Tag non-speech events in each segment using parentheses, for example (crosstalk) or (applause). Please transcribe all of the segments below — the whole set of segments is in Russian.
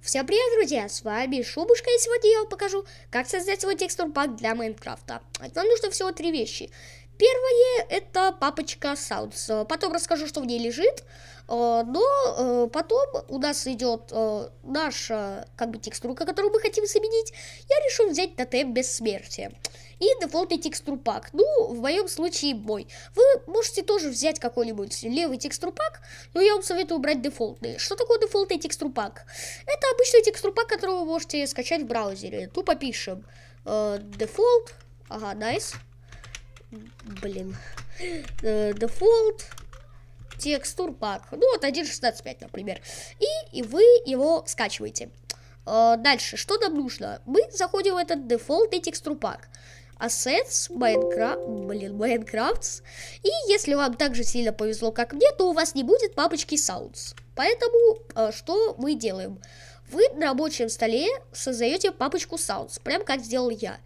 Всем привет, друзья, с вами Шубушка, и сегодня я вам покажу, как создать свой текстур пак для Майнкрафта. Нам нужно всего три вещи. Первое это папочка Sounds. Потом расскажу, что в ней лежит. Э, но э, потом у нас идет э, наша как бы текстурка, которую мы хотим заменить. Я решил взять тотем бессмертия. И дефолтный текстурпак. Ну, в моем случае мой. Вы можете тоже взять какой-нибудь левый текстурпак, но я вам советую брать дефолтный. Что такое дефолтный текстурпак? Это обычный текстурпак, который вы можете скачать в браузере. Тупо пишем. Дефолт. Ага, Nice Блин. Э, дефолт. Текстур пак. Ну, вот 1.16.5, например. И, и вы его скачиваете. Э, дальше, что нам нужно? Мы заходим в этот дефолт и текстур пак. Assets, Minecraft, блин, Minecrafts. И если вам так же сильно повезло, как мне, то у вас не будет папочки Sounds. Поэтому э, что мы делаем? Вы на рабочем столе создаете папочку Sounds, прям как сделал я.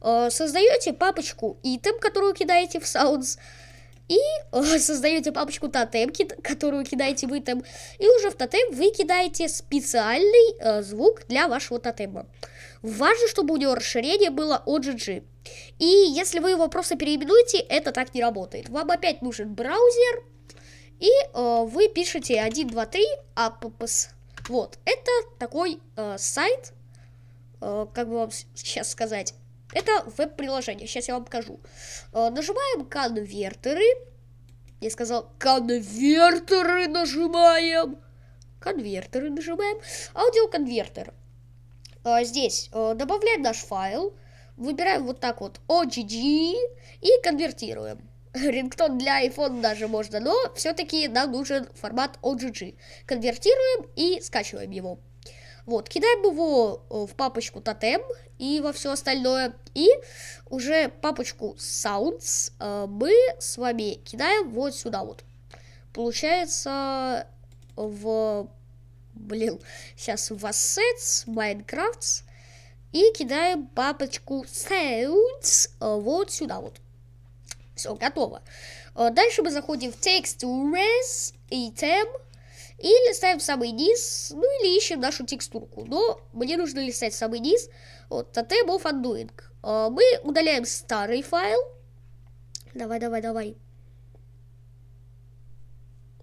Э, создаете папочку item, которую кидаете в Sounds, и э, (laughs) создаете папочку тотем, которую кидаете в item, и уже в тотем вы кидаете специальный э, звук для вашего тотема. Важно, чтобы у него расширение было OGG. И если вы его просто переименуете, это так не работает. Вам опять нужен браузер, и э, вы пишете 1, 2, 3, аппс. Вот, это такой э, сайт, э, как бы вам сейчас сказать, это веб-приложение, сейчас я вам покажу. Э, нажимаем конвертеры, я сказал конвертеры нажимаем, конвертеры нажимаем, аудиоконвертер. Э, здесь э, добавляем наш файл, выбираем вот так вот OGG и конвертируем рингтон для iPhone даже можно, но все-таки нам нужен формат OGG. Конвертируем и скачиваем его. Вот, кидаем его э, в папочку тотем и во все остальное. И уже папочку sounds э, мы с вами кидаем вот сюда вот. Получается в... Блин, сейчас в assets, Minecraft И кидаем папочку sounds э, вот сюда вот. Все, готово. Э, дальше мы заходим в Textures и тем И листаем самый низ, ну или ищем нашу текстурку. Но мне нужно листать самый низ. Вот, Tab of Undoing. Э, мы удаляем старый файл. Давай, давай, давай.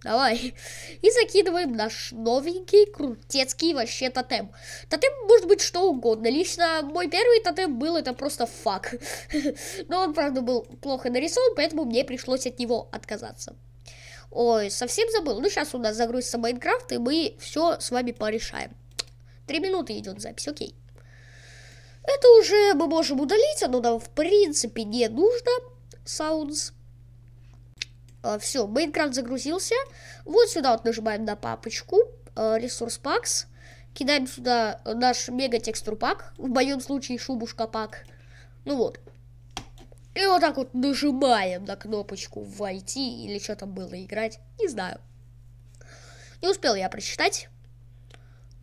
Давай. И закидываем наш новенький крутецкий вообще тотем. Тотем может быть что угодно. Лично мой первый тотем был это просто фак. (laughs) Но он, правда, был плохо нарисован, поэтому мне пришлось от него отказаться. Ой, совсем забыл. Ну, сейчас у нас загрузится Майнкрафт, и мы все с вами порешаем. Три минуты идет запись, окей. Это уже мы можем удалить, оно нам в принципе не нужно. Sounds. А, все, Minecraft загрузился. Вот сюда вот нажимаем на папочку. Ресурс а, пакс. Кидаем сюда наш мега текстур пак. В моем случае шубушка пак. Ну вот. И вот так вот нажимаем на кнопочку «Войти» или что там было играть. Не знаю. Не успел я прочитать.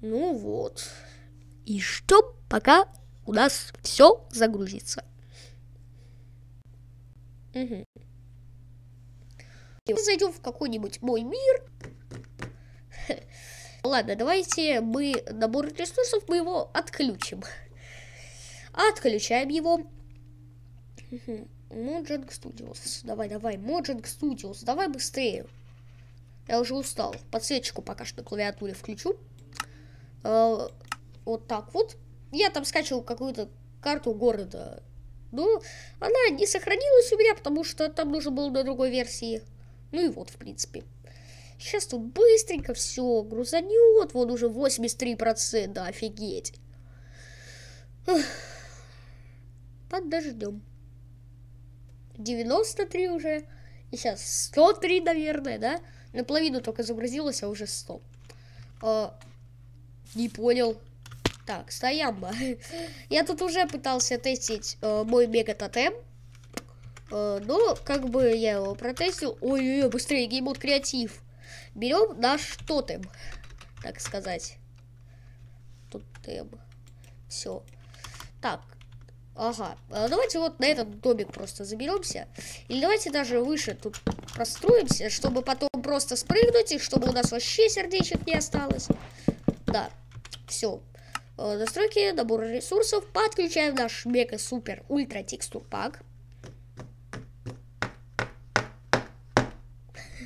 Ну вот. И что пока у нас все загрузится. Угу. И зайдем в какой-нибудь мой мир. (laughs) Ладно, давайте мы набор ресурсов, мы его отключим. Отключаем его. Mojang Studios. Давай, давай, Mojang Studios. Давай быстрее. Я уже устал. Подсветочку пока что на клавиатуре включу. Э, вот так вот. Я там скачивал какую-то карту города. Но ну, она не сохранилась у меня, потому что там нужно было на другой версии. Ну и вот, в принципе. Сейчас тут быстренько все грузанет, вот уже 83%, офигеть. Подождем. 93 уже. И сейчас 103, наверное, да? Наполовину только загрузилось, а уже 100. А, не понял. Так, стоямба. (laughs) Я тут уже пытался тестить э, мой мега-тотем. Э, но как бы я его протестил. Ой-ой-ой, быстрее, геймод креатив. Берем наш тотем, так сказать. Тотем. Все. Так. Ага. Э, давайте вот на этот домик просто заберемся. Или давайте даже выше тут простроимся, чтобы потом просто спрыгнуть, и чтобы у нас вообще сердечек не осталось. Да. Все. Э, настройки, набор ресурсов. Подключаем наш мега-супер-ультра-текстур-пак.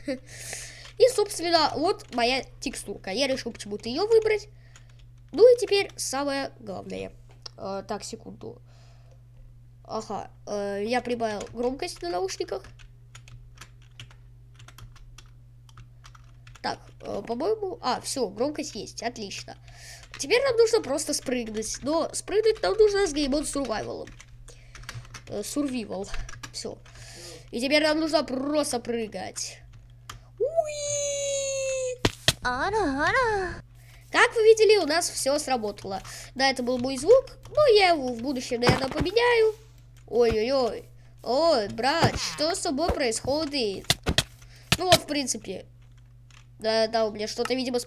И, собственно, вот моя текстурка. Я решил почему-то ее выбрать. Ну и теперь самое главное. Э, так, секунду. Ага, э, я прибавил громкость на наушниках. Так, э, по-моему... А, все, громкость есть, отлично. Теперь нам нужно просто спрыгнуть. Но спрыгнуть нам нужно с геймон сурвайвалом. Сурвивал. Все. И теперь нам нужно просто прыгать. Ара, ара. Как вы видели, у нас все сработало. Да, это был мой звук, но я его в будущем, наверное, поменяю. Ой-ой-ой. Ой, брат, что с тобой происходит? Ну вот, в принципе. Да, да, у меня что-то, видимо, с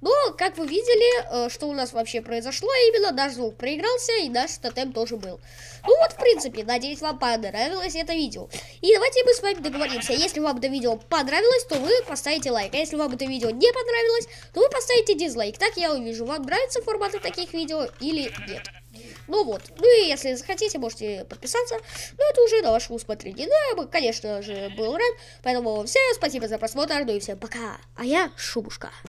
но, как вы видели, э, что у нас вообще произошло, именно наш звук проигрался, и наш тотем тоже был. Ну вот, в принципе, надеюсь, вам понравилось это видео. И давайте мы с вами договоримся. Если вам это видео понравилось, то вы поставите лайк. А если вам это видео не понравилось, то вы поставите дизлайк. Так я увижу, вам нравятся форматы таких видео или нет. Ну вот, ну и если захотите, можете подписаться, но ну, это уже на ваше усмотрение. Ну, я бы, конечно же, был рад, поэтому всем спасибо за просмотр, ну и всем пока, а я Шубушка.